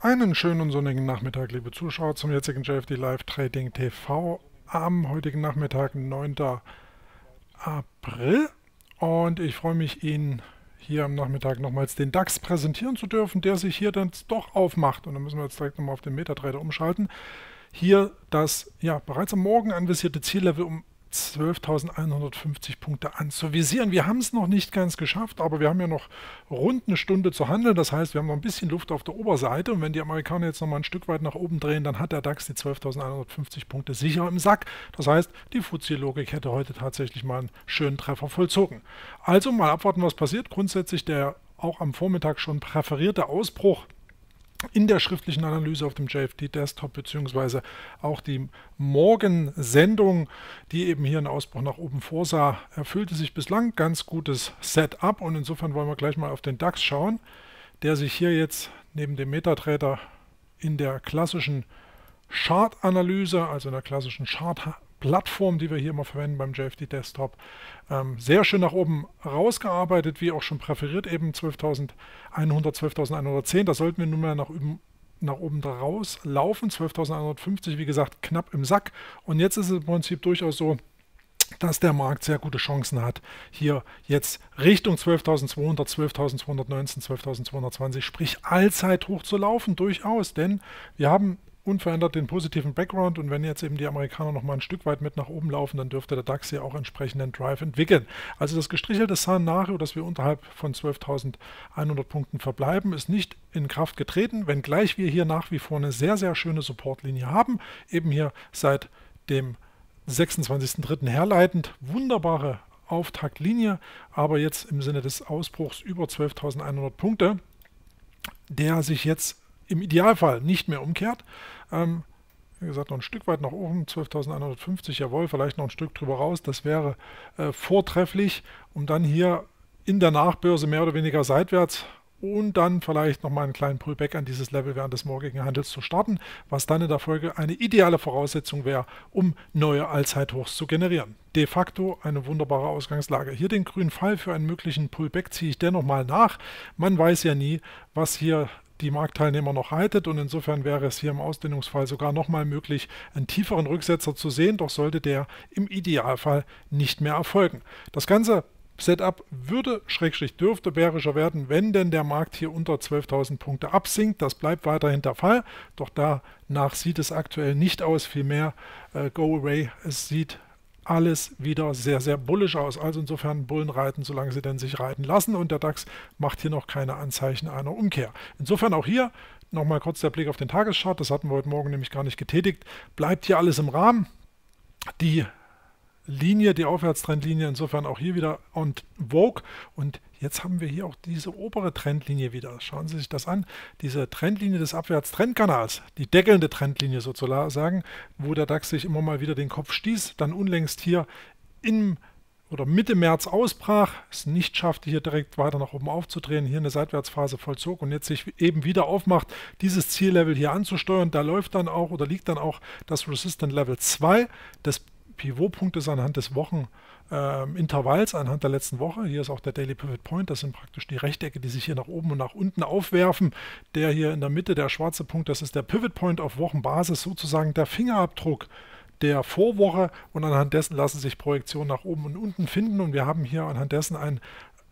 Einen schönen sonnigen Nachmittag, liebe Zuschauer, zum jetzigen JFD Live Trading TV am heutigen Nachmittag, 9. April. Und ich freue mich, Ihnen hier am Nachmittag nochmals den DAX präsentieren zu dürfen, der sich hier dann doch aufmacht. Und dann müssen wir jetzt direkt nochmal auf den Metatrader umschalten. Hier das ja bereits am Morgen anvisierte Ziellevel um 12.150 Punkte anzuvisieren. Wir haben es noch nicht ganz geschafft, aber wir haben ja noch rund eine Stunde zu handeln. Das heißt, wir haben noch ein bisschen Luft auf der Oberseite. Und wenn die Amerikaner jetzt noch mal ein Stück weit nach oben drehen, dann hat der DAX die 12.150 Punkte sicher im Sack. Das heißt, die Fuzzi-Logik hätte heute tatsächlich mal einen schönen Treffer vollzogen. Also mal abwarten, was passiert. Grundsätzlich der auch am Vormittag schon präferierte Ausbruch in der schriftlichen Analyse auf dem JFD Desktop beziehungsweise auch die Morgensendung, die eben hier einen Ausbruch nach oben vorsah, erfüllte sich bislang ganz gutes Setup und insofern wollen wir gleich mal auf den DAX schauen, der sich hier jetzt neben dem MetaTrader in der klassischen Chart-Analyse, also in der klassischen Chart Plattform, die wir hier immer verwenden beim JFD Desktop. Ähm, sehr schön nach oben rausgearbeitet, wie auch schon präferiert, eben 12.100, 12.110. Da sollten wir nunmehr nach nach oben draus laufen. 12.150, wie gesagt, knapp im Sack. Und jetzt ist es im Prinzip durchaus so, dass der Markt sehr gute Chancen hat, hier jetzt Richtung 12.200, 12.219, 12.220, sprich Allzeit hoch zu laufen, durchaus. Denn wir haben unverändert den positiven Background und wenn jetzt eben die Amerikaner noch mal ein Stück weit mit nach oben laufen, dann dürfte der DAX hier auch entsprechenden Drive entwickeln. Also das gestrichelte Szenario, dass wir unterhalb von 12.100 Punkten verbleiben, ist nicht in Kraft getreten, wenngleich wir hier nach wie vor eine sehr, sehr schöne Supportlinie haben, eben hier seit dem 26.03. herleitend. Wunderbare Auftaktlinie, aber jetzt im Sinne des Ausbruchs über 12.100 Punkte, der sich jetzt im Idealfall nicht mehr umkehrt. Ähm, wie gesagt, noch ein Stück weit nach oben, 12.150, jawohl, vielleicht noch ein Stück drüber raus. Das wäre äh, vortrefflich, um dann hier in der Nachbörse mehr oder weniger seitwärts und dann vielleicht nochmal einen kleinen Pullback an dieses Level während des morgigen Handels zu starten, was dann in der Folge eine ideale Voraussetzung wäre, um neue Allzeithochs zu generieren. De facto eine wunderbare Ausgangslage. Hier den grünen Fall für einen möglichen Pullback ziehe ich dennoch mal nach. Man weiß ja nie, was hier die Marktteilnehmer noch haltet und insofern wäre es hier im Ausdehnungsfall sogar nochmal möglich, einen tieferen Rücksetzer zu sehen, doch sollte der im Idealfall nicht mehr erfolgen. Das Ganze Setup würde, Schrägstrich dürfte bärischer werden, wenn denn der Markt hier unter 12.000 Punkte absinkt. Das bleibt weiterhin der Fall, doch danach sieht es aktuell nicht aus. Vielmehr, äh, Go Away, es sieht alles wieder sehr, sehr bullisch aus. Also insofern Bullen reiten, solange sie denn sich reiten lassen. Und der DAX macht hier noch keine Anzeichen einer Umkehr. Insofern auch hier nochmal kurz der Blick auf den Tagesschart. Das hatten wir heute Morgen nämlich gar nicht getätigt. Bleibt hier alles im Rahmen. Die Linie, die Aufwärtstrendlinie, insofern auch hier wieder und Vogue. Und jetzt haben wir hier auch diese obere Trendlinie wieder. Schauen Sie sich das an. Diese Trendlinie des Abwärtstrendkanals, die deckelnde Trendlinie sozusagen, wo der DAX sich immer mal wieder den Kopf stieß, dann unlängst hier im oder Mitte März ausbrach, es nicht schaffte, hier direkt weiter nach oben aufzudrehen, hier eine Seitwärtsphase vollzog und jetzt sich eben wieder aufmacht, dieses Ziellevel hier anzusteuern. Da läuft dann auch oder liegt dann auch das Resistant Level 2 des Pivotpunkt ist anhand des Wochenintervalls, ähm, anhand der letzten Woche. Hier ist auch der Daily Pivot Point. Das sind praktisch die Rechtecke, die sich hier nach oben und nach unten aufwerfen. Der hier in der Mitte, der schwarze Punkt, das ist der Pivot Point auf Wochenbasis, sozusagen der Fingerabdruck der Vorwoche und anhand dessen lassen sich Projektionen nach oben und unten finden und wir haben hier anhand dessen ein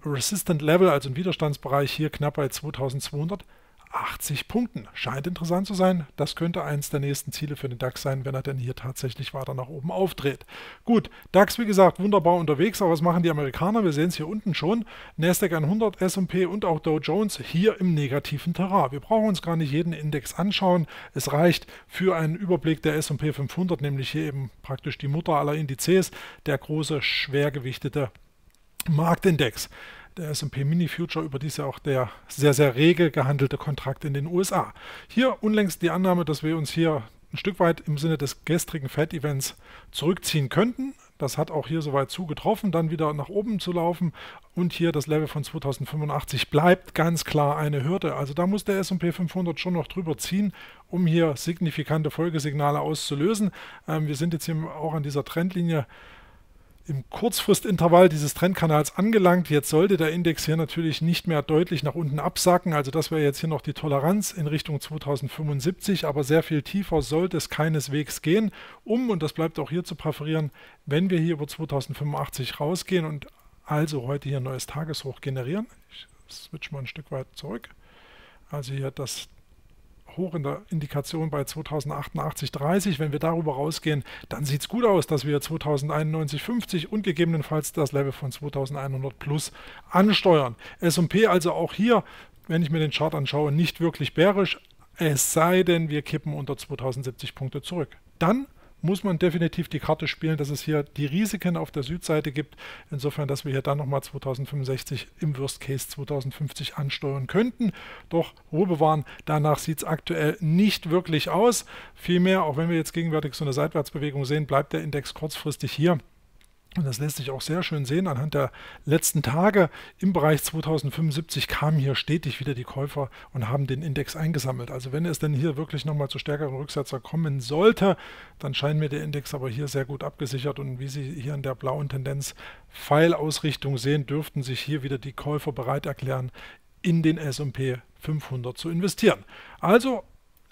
Resistant Level, also ein Widerstandsbereich hier knapp bei 2200 80 Punkten. Scheint interessant zu sein. Das könnte eins der nächsten Ziele für den DAX sein, wenn er denn hier tatsächlich weiter nach oben aufdreht. Gut, DAX wie gesagt wunderbar unterwegs, aber was machen die Amerikaner? Wir sehen es hier unten schon. Nasdaq 100, S&P und auch Dow Jones hier im negativen Terrain. Wir brauchen uns gar nicht jeden Index anschauen. Es reicht für einen Überblick der S&P 500, nämlich hier eben praktisch die Mutter aller Indizes, der große schwergewichtete Marktindex der S&P Mini Future, überdies ja auch der sehr, sehr rege gehandelte Kontrakt in den USA. Hier unlängst die Annahme, dass wir uns hier ein Stück weit im Sinne des gestrigen Fed-Events zurückziehen könnten. Das hat auch hier soweit zugetroffen, dann wieder nach oben zu laufen und hier das Level von 2085 bleibt ganz klar eine Hürde. Also da muss der S&P 500 schon noch drüber ziehen, um hier signifikante Folgesignale auszulösen. Ähm, wir sind jetzt hier auch an dieser Trendlinie im Kurzfristintervall dieses Trendkanals angelangt. Jetzt sollte der Index hier natürlich nicht mehr deutlich nach unten absacken. Also das wäre jetzt hier noch die Toleranz in Richtung 2075, aber sehr viel tiefer sollte es keineswegs gehen, um, und das bleibt auch hier zu präferieren, wenn wir hier über 2085 rausgehen und also heute hier ein neues Tageshoch generieren. Ich switch mal ein Stück weit zurück. Also hier das hoch in der Indikation bei 2088,30. Wenn wir darüber rausgehen, dann sieht es gut aus, dass wir 2091,50 und gegebenenfalls das Level von 2100 plus ansteuern. S&P also auch hier, wenn ich mir den Chart anschaue, nicht wirklich bärisch, es sei denn, wir kippen unter 2070 Punkte zurück. Dann muss man definitiv die Karte spielen, dass es hier die Risiken auf der Südseite gibt. Insofern, dass wir hier dann nochmal 2065 im Worst Case 2050 ansteuern könnten. Doch Ruhe bewahren, danach sieht es aktuell nicht wirklich aus. Vielmehr, auch wenn wir jetzt gegenwärtig so eine Seitwärtsbewegung sehen, bleibt der Index kurzfristig hier. Und das lässt sich auch sehr schön sehen anhand der letzten Tage. Im Bereich 2075 kamen hier stetig wieder die Käufer und haben den Index eingesammelt. Also wenn es denn hier wirklich nochmal zu stärkeren Rücksetzer kommen sollte, dann scheint mir der Index aber hier sehr gut abgesichert. Und wie Sie hier in der blauen Tendenz Pfeilausrichtung sehen, dürften sich hier wieder die Käufer bereit erklären, in den S&P 500 zu investieren. Also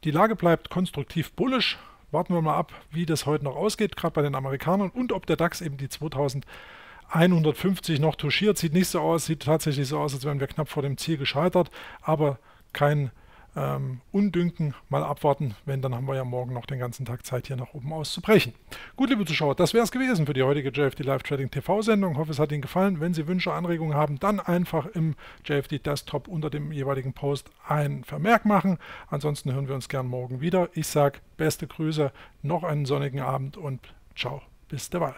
die Lage bleibt konstruktiv bullisch warten wir mal ab, wie das heute noch ausgeht, gerade bei den Amerikanern und ob der DAX eben die 2150 noch touchiert. Sieht nicht so aus, sieht tatsächlich so aus, als wären wir knapp vor dem Ziel gescheitert, aber kein ähm, undünken, mal abwarten, wenn dann haben wir ja morgen noch den ganzen Tag Zeit, hier nach oben auszubrechen. Gut, liebe Zuschauer, das wäre es gewesen für die heutige JFD Live Trading TV-Sendung. Ich Hoffe, es hat Ihnen gefallen. Wenn Sie Wünsche, Anregungen haben, dann einfach im JFD Desktop unter dem jeweiligen Post ein Vermerk machen. Ansonsten hören wir uns gern morgen wieder. Ich sage beste Grüße, noch einen sonnigen Abend und ciao, bis derweil.